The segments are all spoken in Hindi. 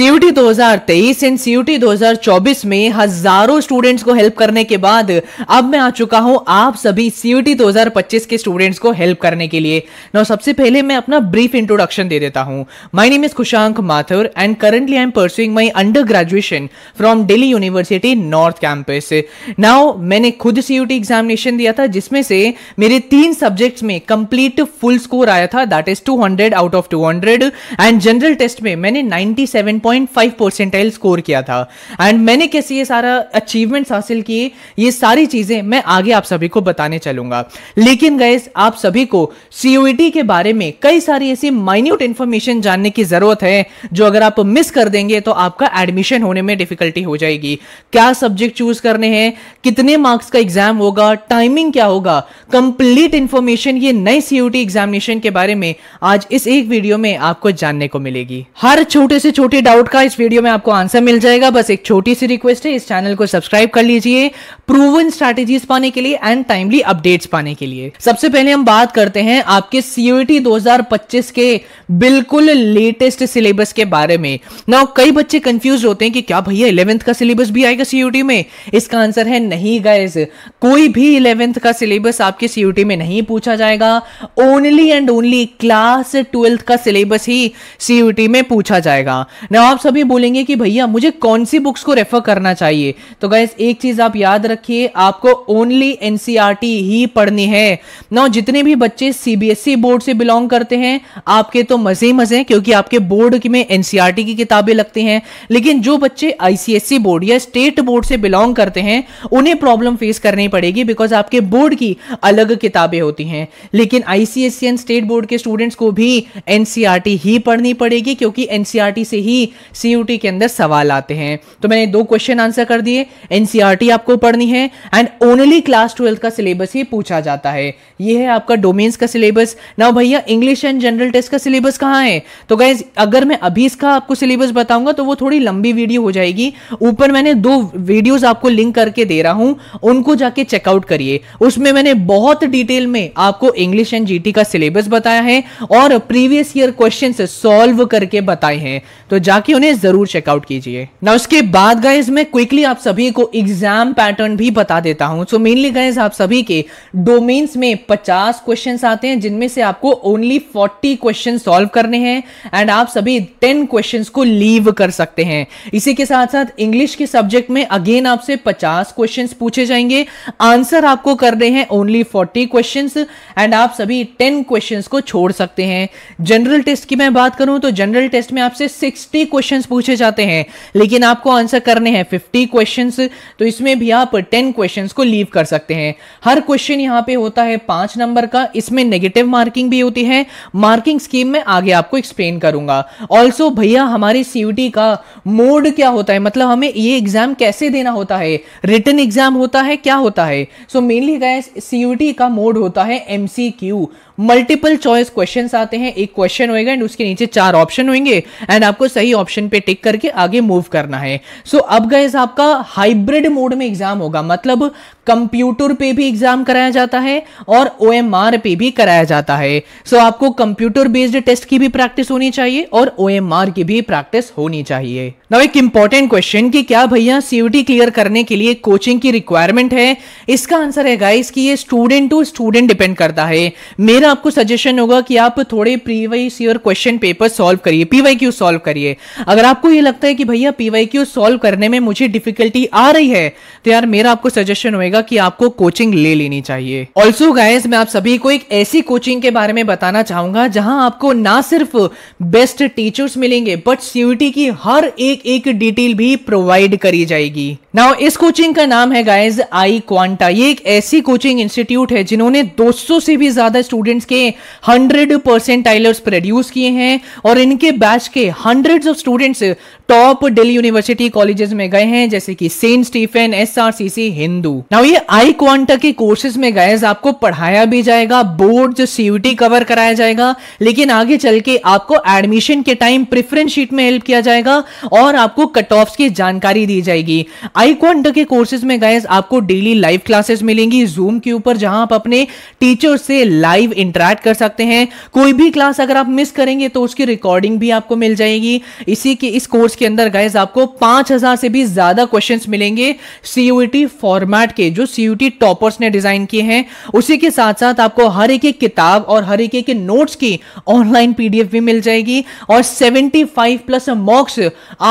सीयूटी 2023 एंड सीयूटी 2024 में हजारों स्टूडेंट्स को हेल्प करने के बाद अब मैं आ चुका हूं आप सभी सीयूटी 2025 के स्टूडेंट्स को हेल्प करने के लिए नौ सबसे पहले मैं अपना ब्रीफ इंट्रोडक्शन दे देता हूं my name is Kushank Mathur and currently I am pursuing my under graduation from Delhi university north campus now मैंने खुद सीयूटी एग्जामिनेशन दिया था जिसमें से मेरे तीन सब्जेक्ट्स में कंप्लीट फुल स्कोर आया था that is two out of two and general test में मैंने नाइनटी 1.5 परसेंटाइल स्कोर किया था एंड मैंने कैसे ये सारा अचीवमेंट्स हासिल किए ये सारी चीज़ें मैं आगे आप सभी को बताने चलूंगा लेकिन गैस आप सभी को सी e के बारे में कई सारी ऐसी माइन्यूट इन्फॉर्मेशन जानने की ज़रूरत है जो अगर आप मिस कर देंगे तो आपका एडमिशन होने में डिफिकल्टी हो जाएगी क्या सब्जेक्ट चूज करने हैं कितने मार्क्स का एग्जाम होगा टाइमिंग क्या होगा कंप्लीट इंफॉर्मेशन ये नए सीयूटी एग्जामिनेशन के बारे में आज इस एक वीडियो में आपको जानने को मिलेगी हर छोटे से छोटे डाउट डाउट का इस वीडियो में आपको आंसर मिल जाएगा बस एक छोटी सी रिक्वेस्ट है इस चैनल को सब्सक्राइब कर लीजिए प्रूवन स्ट्रैटेजीज पाने के लिए एंड टाइमली अपडेट्स पाने के लिए सबसे पहले हम बात करते हैं आपके सीयूटी 2025 के बिल्कुल लेटेस्ट सिलेबस के बारे में ना कई बच्चे कंफ्यूज होते हैं कि क्या भैया इलेवेंथ का सिलेबस भी आएगा सीयूटी में इसका आंसर है नहीं गाइज कोई भी इलेवेंथ का सिलेबस आपके सीयूटी में नहीं पूछा जाएगा only and only class twelfth का सिलेबस ही सीयूटी में पूछा जाएगा ना नाउ आप सभी बोलेंगे कि भैया मुझे कौन सी बुक्स को रेफर करना चाहिए तो गैस एक चीज आप याद रखिए आपको ओनली एनसीआर e ही पढ़नी है नाउ जितने भी बच्चे सीबीएसई बोर्ड e से बिलोंग करते हैं आपके तो मजे मजे हैं क्योंकि आपके बोर्ड में एनसीआरटी e की किताबें लगती हैं लेकिन जो बच्चे आईसीएससी बोर्ड या स्टेट बोर्ड से बिलोंग करते हैं उन्हें प्रॉब्लम फेस करनी पड़ेगी बिकॉज आपके बोर्ड की अलग किताबें होती हैं लेकिन आईसीएससी एंड स्टेट बोर्ड के स्टूडेंट्स को भी एनसीआरटी ही पढ़नी पड़ेगी क्योंकि एनसीआरटी से ही सी के अंदर सवाल आते हैं तो मैंने दो क्वेश्चन आंसर कर दिए एनसीआर e आपको पढ़नी है एंड ओनली क्लास ट्वेल्थ का सिलेबस ही पूछा जाता है ये है आपका डोमेन्स का सिलेबस ना भैया इंग्लिश एंड जनरल टेस्ट का सिलेबस कहाँ है तो गाइज अगर मैं अभी इसका आपको सिलेबस बताऊंगा तो वो थोड़ी लंबी वीडियो हो जाएगी ऊपर मैंने दो वीडियोस आपको लिंक करके दे रहा हूं उनको जाके चेकआउट करिए उसमें मैंने बहुत डिटेल में आपको इंग्लिश एंड जीटी का सिलेबस बताया है और प्रीवियस ईयर क्वेश्चन सॉल्व करके बताए हैं तो जा बाकी उन्हें जरूर चेकआउट कीजिए ना उसके बाद गाइज मैं क्विकली आप सभी को एग्जाम पैटर्न भी बता देता हूं सो मेनली गाइज आप सभी के डोमेन्स में 50 क्वेश्चन आते हैं जिनमें से आपको ओनली 40 क्वेश्चन सॉल्व करने हैं एंड आप सभी 10 क्वेश्चन को लीव कर सकते हैं इसी के साथ साथ इंग्लिश के सब्जेक्ट में अगेन आपसे पचास क्वेश्चन पूछे जाएंगे आंसर आपको करने हैं ओनली फोर्टी क्वेश्चन एंड आप सभी टेन क्वेश्चन को छोड़ सकते हैं जनरल टेस्ट की मैं बात करूं तो जनरल टेस्ट में आपसे सिक्सटी क्वेश्चंस पूछे जाते हैं लेकिन आपको आंसर करने हैं 50 क्वेश्चंस तो इसमें भी आप 10 क्वेश्चंस को लीव कर सकते हैं हर क्वेश्चन यहाँ पे होता है पांच नंबर का इसमें नेगेटिव मार्किंग भी होती है मार्किंग स्कीम में आगे आपको एक्सप्लेन करूंगा ऑल्सो भैया हमारे सीयूटी का मोड क्या होता है मतलब हमें ये एग्जाम कैसे देना होता है रिटर्न एग्जाम होता है क्या होता है सो मेनली गैस सीयूटी का मोड होता है एमसीक्यू मल्टीपल चॉइस क्वेश्चंस आते हैं एक क्वेश्चन होएगा एंड उसके नीचे चार ऑप्शन होंगे एंड आपको सही ऑप्शन पे टिक करके आगे मूव करना है सो so, अब गैस आपका हाइब्रिड मोड में एग्जाम होगा मतलब कंप्यूटर पे भी एग्जाम कराया जाता है और ओ पे भी कराया जाता है सो so, आपको कंप्यूटर बेस्ड टेस्ट की भी प्रैक्टिस होनी चाहिए और ओ की भी प्रैक्टिस होनी चाहिए नाउ एक इंपॉर्टेंट क्वेश्चन कि क्या भैया सीयूटी क्लियर करने के लिए कोचिंग की रिक्वायरमेंट है इसका आंसर है गाइस कि ये स्टूडेंट टू स्टूडेंट डिपेंड करता है मेरा आपको सजेशन होगा कि आप थोड़े previous year question paper solve करिए पीवाई सॉल्व करिए अगर आपको ये लगता है कि भैया पीवाई क्यू सॉल्व करने में मुझे डिफिकल्टी आ रही है तो यार मेरा आपको सजेशन होएगा कि आपको कोचिंग ले लेनी चाहिए ऑल्सो गाइज मैं आप सभी को एक ऐसी कोचिंग के बारे में बताना चाहूंगा जहां आपको ना सिर्फ बेस्ट टीचर्स मिलेंगे बट सीयूटी की हर एक एक डिटेल भी प्रोवाइड करी जाएगी नाउ इस कोचिंग का नाम है गाइज आई क्वांटा ये एक ऐसी कोचिंग इंस्टीट्यूट है जिन्होंने 200 से भी ज्यादा स्टूडेंट्स के 100 परसेंट प्रोड्यूस किए हैं और इनके बैच के hundred of students top Delhi university colleges में गए हैं जैसे कि St Stephen's SRCC Hindu now ये आई क्वांटा के कोर्सेज में गए आपको पढ़ाया भी जाएगा बोर्ड जो सीयूटी कवर कराया जाएगा लेकिन आगे चल के आपको एडमिशन के टाइम प्रेफरेंस शीट में हेल्प किया जाएगा और आपको कट ऑफ की जानकारी दी जाएगी आई क्वांटा के कोर्सेज में गए आपको डेली लाइव क्लासेस मिलेंगी जूम के ऊपर जहां आप अपने टीचर से लाइव इंटरेक्ट कर सकते हैं कोई भी क्लास अगर आप मिस करेंगे तो उसकी रिकॉर्डिंग भी आपको मिल जाएगी इसी के इस कोर्स के अंदर गाइज आपको पांच हजार से भी ज्यादा क्वेश्चंस मिलेंगे सीयूटी फॉर्मेट के जो सीयूटी टॉपर्स ने डिजाइन किए हैं उसी के साथ साथ आपको हर एक एक किताब और हर एक एक नोट्स की ऑनलाइन पीडीएफ भी मिल जाएगी और 75 प्लस मॉक्स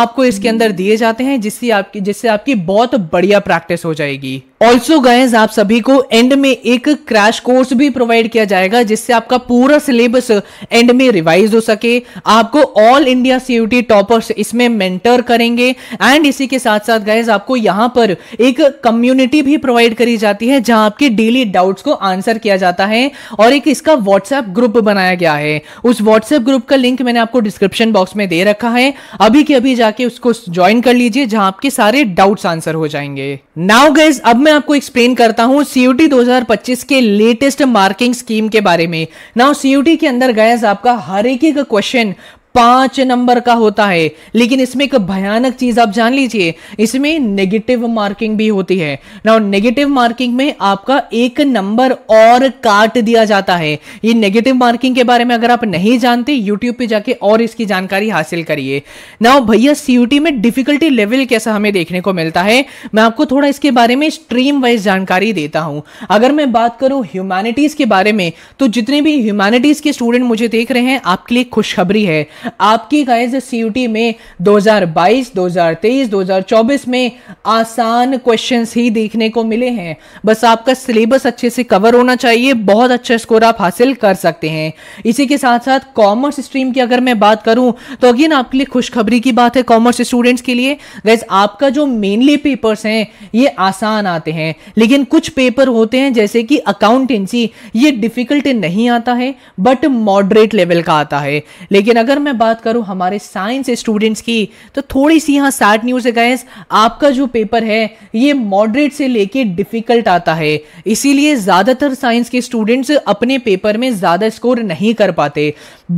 आपको इसके अंदर दिए जाते हैं जिससे आपकी जिससे आपकी बहुत बढ़िया प्रैक्टिस हो जाएगी ऑल्सो गाइज आप सभी को एंड में एक क्रैश कोर्स भी प्रोवाइड किया जाएगा जिससे आपका पूरा सिलेबस एंड में रिवाइज हो सके आपको ऑल इंडिया सीयूटी टॉपर्स इसमें मेंटर करेंगे एंड इसी के साथ साथ गाइज आपको यहां पर एक कम्युनिटी भी प्रोवाइड करी जाती है जहां आपके डेली डाउट्स को आंसर किया जाता है और एक इसका व्हाट्सएप ग्रुप बनाया गया है उस व्हाट्सएप ग्रुप का लिंक मैंने आपको डिस्क्रिप्शन बॉक्स में दे रखा है अभी के अभी जाके उसको ज्वाइन कर लीजिए जहां आपके सारे डाउट्स आंसर हो जाएंगे नाउ गाइज अब मैं मैं आपको एक्सप्लेन करता हूं सीयूटी 2025 के लेटेस्ट मार्किंग स्कीम के बारे में नाउ सीयूटी के अंदर गैस आपका हर एक क्वेश्चन पांच नंबर का होता है लेकिन इसमें एक भयानक चीज आप जान लीजिए इसमें नेगेटिव मार्किंग भी होती है ना नेगेटिव मार्किंग में आपका एक नंबर और काट दिया जाता है ये नेगेटिव मार्किंग के बारे में अगर आप नहीं जानते यूट्यूब पे जाके और इसकी जानकारी हासिल करिए ना भैया सीयूटी में डिफिकल्टी लेवल कैसा हमें देखने को मिलता है मैं आपको थोड़ा इसके बारे में स्ट्रीम वाइज जानकारी देता हूं अगर मैं बात करूं ह्यूमैनिटीज के बारे में तो जितने भी ह्यूमैनिटीज के स्टूडेंट मुझे देख रहे हैं आपके लिए खुशखबरी है आपकी गाइज टी में 2022, 2023, 2024 में आसान क्वेश्चंस ही देखने को मिले हैं बस आपका सिलेबस अच्छे से कवर होना चाहिए बहुत अच्छा स्कोर आप हासिल कर सकते हैं इसी के साथ साथ कॉमर्स स्ट्रीम की अगर मैं बात करूं तो अगेन आपके लिए खुशखबरी की बात है कॉमर्स स्टूडेंट्स के लिए गैस आपका जो मेनली पेपर्स हैं ये आसान आते हैं लेकिन कुछ पेपर होते हैं जैसे कि अकाउंटेंसी ये डिफिकल्ट नहीं आता है बट मॉडरेट लेवल का आता है लेकिन अगर मैं मैं बात करूं हमारे साइंस स्टूडेंट्स की तो थोड़ी सी यहाँ सैड न्यूज़ है गैस आपका जो पेपर है ये मॉडरेट से लेके डिफ़िकल्ट आता है इसीलिए ज़्यादातर साइंस के स्टूडेंट्स अपने पेपर में ज़्यादा स्कोर नहीं कर पाते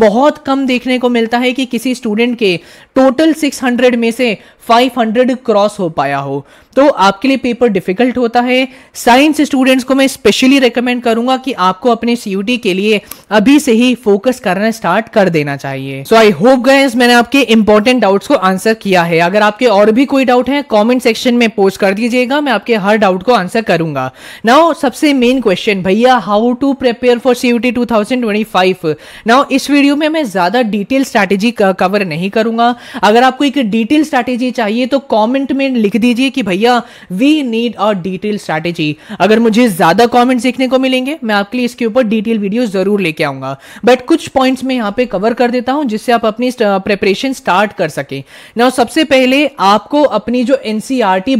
बहुत कम देखने को मिलता है कि किसी स्टूडेंट के टोटल 600 में से 500 क्रॉस हो पाया हो तो आपके लिए पेपर डिफिकल्ट होता है साइंस स्टूडेंट्स को मैं स्पेशली रिकमेंड करूंगा कि आपको अपने सीयूटी के लिए अभी से ही फोकस करना स्टार्ट कर देना चाहिए सो आई होप गाइस मैंने आपके इंपॉर्टेंट डाउट्स को आंसर किया है अगर आपके और भी कोई डाउट है कॉमेंट सेक्शन में पोस्ट कर दीजिएगा मैं आपके हर डाउट को आंसर करूंगा नाउ सबसे मेन क्वेश्चन भैया how to prepare for CUET 2025 now इस वीडियो में मैं ज्यादा डिटेल स्ट्रैटेजी कवर नहीं करूंगा अगर आपको एक डिटेल स्ट्रैटेजी स्ट्रैटेजी चाहिए तो कमेंट में लिख दीजिए कि भैया we need a detail strategy अगर मुझे ज़्यादा कमेंट्स देखने को मिलेंगे मैं आपके लिए इसके ऊपर डिटेल वीडियो ज़रूर लेके आऊंगा बट कुछ पॉइंट्स में यहाँ पे कवर कर देता हूं जिससे आप अपनी प्रेपरेशन स्टार्ट कर सके ना सबसे पहले आपको अपनी जो एन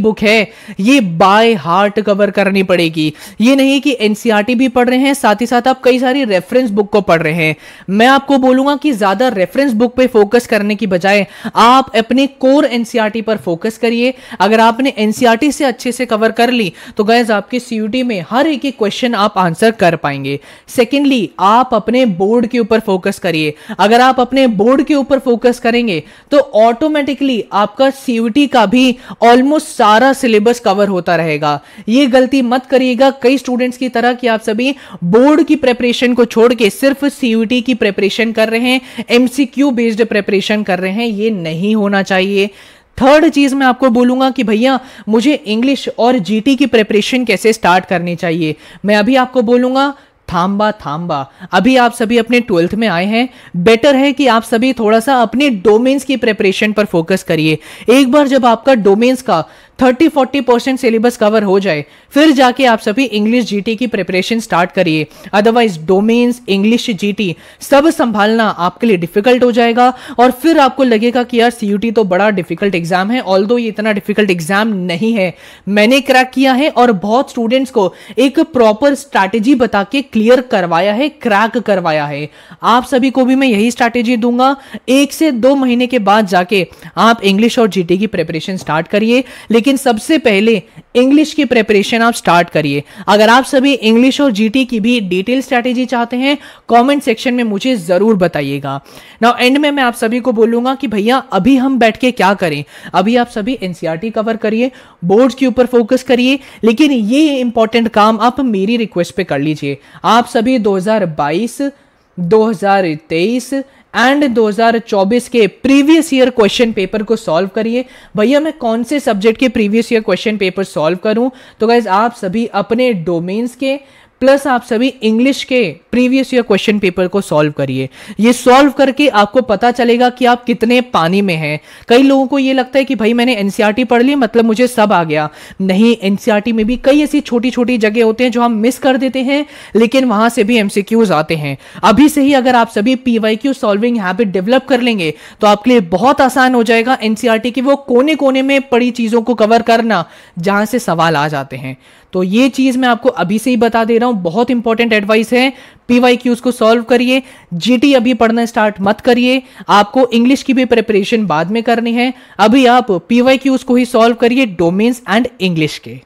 बुक e है ये बाय हार्ट कवर करनी पड़ेगी ये नहीं कि एन e भी पढ़ रहे हैं साथ ही साथ आप कई सारी रेफरेंस बुक को पढ़ रहे हैं मैं आपको बोलूंगा कि ज़्यादा रेफरेंस बुक पे फोकस करने की बजाय आप अपने कोर एनसीआर एनसीईआरटी e पर फोकस करिए अगर आपने एनसीईआरटी e से अच्छे से कवर कर ली तो गैज आपके सीयूटी में हर एक एक क्वेश्चन आप आंसर कर पाएंगे सेकेंडली आप अपने बोर्ड के ऊपर फोकस करिए अगर आप अपने बोर्ड के ऊपर फोकस करेंगे तो ऑटोमेटिकली आपका सीयूटी का भी ऑलमोस्ट सारा सिलेबस कवर होता रहेगा ये गलती मत करिएगा कई स्टूडेंट्स की तरह कि आप सभी बोर्ड की प्रेपरेशन को छोड़ के सिर्फ सीयूटी की प्रेपरेशन कर रहे हैं एमसीक्यू बेस्ड प्रेपरेशन कर रहे हैं ये नहीं होना चाहिए थर्ड चीज मैं आपको बोलूंगा कि भैया मुझे इंग्लिश और जीटी की प्रिपरेशन कैसे स्टार्ट करनी चाहिए मैं अभी आपको बोलूंगा थाम्बा थाम्बा अभी आप सभी अपने ट्वेल्थ में आए हैं बेटर है कि आप सभी थोड़ा सा अपने डोमेन्स की प्रिपरेशन पर फोकस करिए एक बार जब आपका डोमेन्स का thirty forty percent syllabus cover हो जाए फिर जाके आप सभी इंग्लिश जीटी की प्रिपरेशन स्टार्ट करिए अदरवाइज डोमेन्स इंग्लिश जीटी सब संभालना आपके लिए डिफिकल्ट हो जाएगा और फिर आपको लगेगा कि यार सीयूटी तो बड़ा डिफिकल्ट एग्जाम है ऑल ये इतना डिफिकल्ट एग्जाम नहीं है मैंने क्रैक किया है और बहुत स्टूडेंट्स को एक प्रॉपर स्ट्रैटेजी बता के क्लियर करवाया है क्रैक करवाया है आप सभी को भी मैं यही स्ट्रैटेजी दूंगा एक से दो महीने के बाद जाके आप इंग्लिश और जीटी की प्रिपरेशन स्टार्ट करिए लेकिन लेकिन सबसे पहले इंग्लिश की प्रेपरेशन आप स्टार्ट करिए अगर आप सभी इंग्लिश और जीटी की भी डिटेल स्ट्रैटेजी चाहते हैं कमेंट सेक्शन में मुझे ज़रूर बताइएगा नाउ एंड में मैं आप सभी को बोलूंगा कि भैया अभी हम बैठ के क्या करें अभी आप सभी एन कवर e करिए बोर्ड के ऊपर फोकस करिए लेकिन ये इंपॉर्टेंट काम आप मेरी रिक्वेस्ट पे कर लीजिए आप सभी दो 2023 एंड 2024 के प्रीवियस ईयर क्वेश्चन पेपर को सॉल्व करिए भैया मैं कौन से सब्जेक्ट के previous year question paper solve करूं तो गाइज आप सभी अपने डोमेन्स के प्लस आप सभी इंग्लिश के प्रीवियस ईयर क्वेश्चन पेपर को सॉल्व करिए ये सॉल्व करके आपको पता चलेगा कि आप कितने पानी में हैं कई लोगों को ये लगता है कि भाई मैंने एनसीईआरटी e पढ़ ली मतलब मुझे सब आ गया नहीं एनसीआरटी e में भी कई ऐसी छोटी छोटी जगह होते हैं जो हम मिस कर देते हैं लेकिन वहां से भी एमसीक्यूज आते हैं अभी से ही अगर आप सभी पीवाईक्यू सॉल्विंग हैबिट डेवलप कर लेंगे तो आपके लिए बहुत आसान हो जाएगा एनसीआरटी e की वो कोने कोने में पड़ी चीजों को कवर करना जहां से सवाल आ जाते हैं तो ये चीज़ मैं आपको अभी से ही बता दे रहा हूं बहुत इंपॉर्टेंट एडवाइस है पीवाई क्यूज को सॉल्व करिए जीटी अभी पढ़ना स्टार्ट मत करिए आपको इंग्लिश की भी प्रिपरेशन बाद में करनी है अभी आप पीवाई क्यूज को ही सॉल्व करिए डोमेन्स एंड इंग्लिश के